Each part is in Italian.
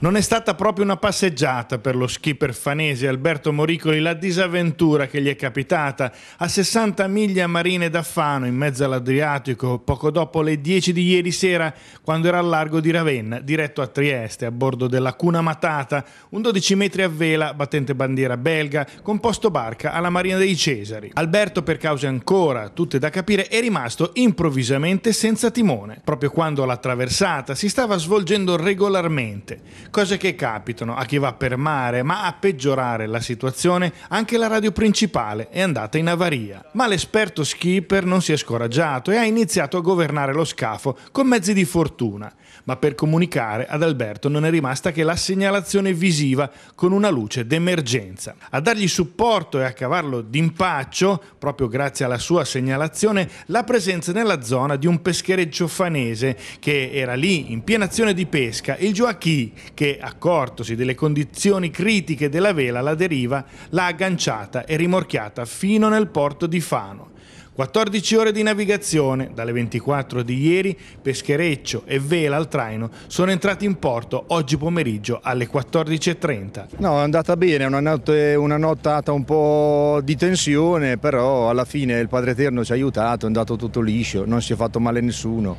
Non è stata proprio una passeggiata per lo skipper fanese Alberto Moricoli la disavventura che gli è capitata a 60 miglia marine da Fano in mezzo all'Adriatico poco dopo le 10 di ieri sera quando era al largo di Ravenna diretto a Trieste a bordo della Cuna Matata, un 12 metri a vela battente bandiera belga composto barca alla Marina dei Cesari. Alberto per cause ancora tutte da capire è rimasto improvvisamente senza timone proprio quando la traversata si stava svolgendo regolarmente Cose che capitano a chi va per mare, ma a peggiorare la situazione anche la radio principale è andata in avaria. Ma l'esperto skipper non si è scoraggiato e ha iniziato a governare lo scafo con mezzi di fortuna. Ma per comunicare ad Alberto non è rimasta che la segnalazione visiva con una luce d'emergenza. A dargli supporto e a cavarlo d'impaccio, proprio grazie alla sua segnalazione, la presenza nella zona di un peschereccio fanese che era lì in piena azione di pesca, il Joachim, che, accortosi delle condizioni critiche della vela alla deriva, l'ha agganciata e rimorchiata fino nel porto di Fano. 14 ore di navigazione, dalle 24 di ieri, peschereccio e vela al traino sono entrati in porto oggi pomeriggio alle 14.30. No, è andata bene, è una, una, nottata un po' di tensione, però alla fine il Padre Eterno ci ha aiutato, è andato tutto liscio, non si è fatto male a nessuno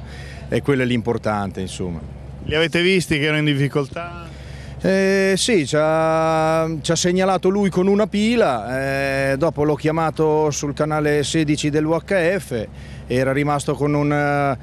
e quello è l'importante insomma. Li avete visti che erano in difficoltà? Eh, sì, ci ha, ci ha, segnalato lui con una pila, eh, dopo l'ho chiamato sul canale 16 dell'UHF, era rimasto con un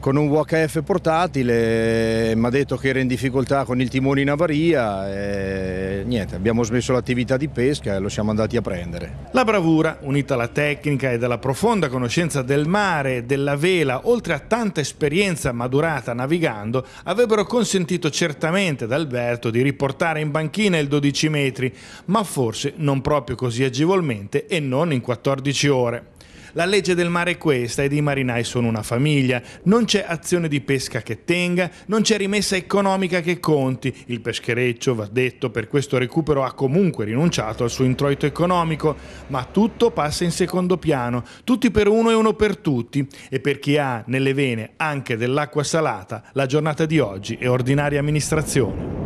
con un VHF portatile, mi ha detto che era in difficoltà con il timone in avaria e niente, abbiamo smesso l'attività di pesca e lo siamo andati a prendere. La bravura, unita alla tecnica e alla profonda conoscenza del mare, e della vela, oltre a tanta esperienza maturata navigando, avrebbero consentito certamente ad Alberto di riportare in banchina il 12 metri, ma forse non proprio così agevolmente e non in 14 ore. La legge del mare è questa ed i marinai sono una famiglia. Non c'è azione di pesca che tenga, non c'è rimessa economica che conti. Il peschereccio, va detto, per questo recupero ha comunque rinunciato al suo introito economico, ma tutto passa in secondo piano, tutti per uno e uno per tutti. E per chi ha nelle vene anche dell'acqua salata, la giornata di oggi è ordinaria amministrazione.